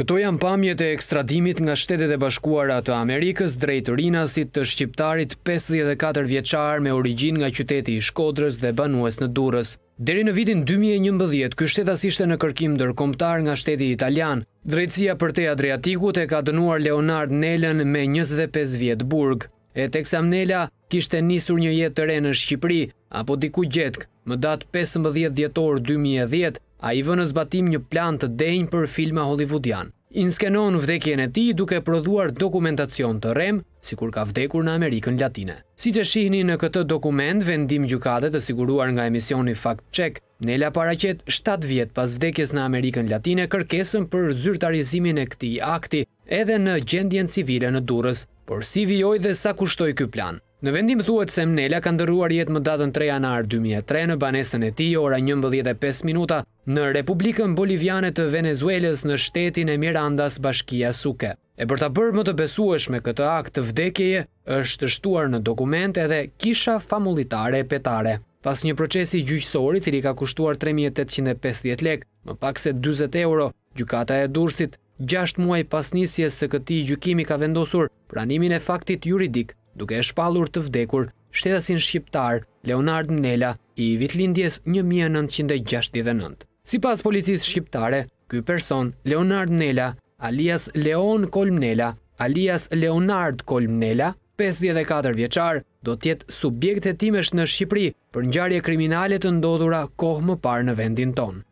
Këto janë pamjet e ekstradimit nga shtetet e bashkuara të Amerikës drejt rinasit të shqiptarit 54 vjeqar me origin nga qyteti i Shkodrës dhe banues në Durës. Deri në vitin 2011, kështet ishte në kërkim dërkomtar nga shteti italian. Drejtësia për te Adriatikut e ka dënuar Leonard Nelen me 25 vjetë burg. E teksam Nela kishte nisur një jetë të re në Shqipëri, apo diku gjetëk, më datë 15 djetor 2010, A i vë në zbatim një plan të denjë për filma hollywoodian. Inskenon vdekjen e ti duke prodhuar dokumentacion të rem, si kur ka vdekur në Amerikën Latine. Si që shihni në këtë dokument, vendim gjukatet të siguruar nga emisioni Fact Check, Nela paracet 7 vjetë pas vdekjes në Amerikën Latine kërkesën për zyrtarizimin e këti akti edhe në gjendjen civile në durës, por si vjoj dhe sa kushtoj kë plan. Në vendim thuet se Mnela ka ndërruar jetë më datën 3 janar 2003 në banesën e ti ora 11.5 minuta në Republikën Bolivianet të Venezuelës në shtetin e Mirandas Bashkia Suke. E për të bërë më të me këtë akt të vdekjeje, është shtuar në dokument edhe kisha familitare e petare. Pas një procesi gjyqësori cili ka kushtuar 3850 lek, më pak se 20 euro, gjykata e dursit, 6 muaj pas nisjes se këti gjykimi ka vendosur pranimin e faktit juridik duke e shpalur të vdekur shtetasin shqiptar Leonard Mnela i vitlindjes 1969. Si pas policisë shqiptare, ky person Leonard Mnela, alias Leon Kolmnela, alias Leonard Kolmnela, 54 vjeqar, do tjetë subjekt timesh në Shqipëri për njarje kriminalet të ndodhura kohë më parë në vendin tonë.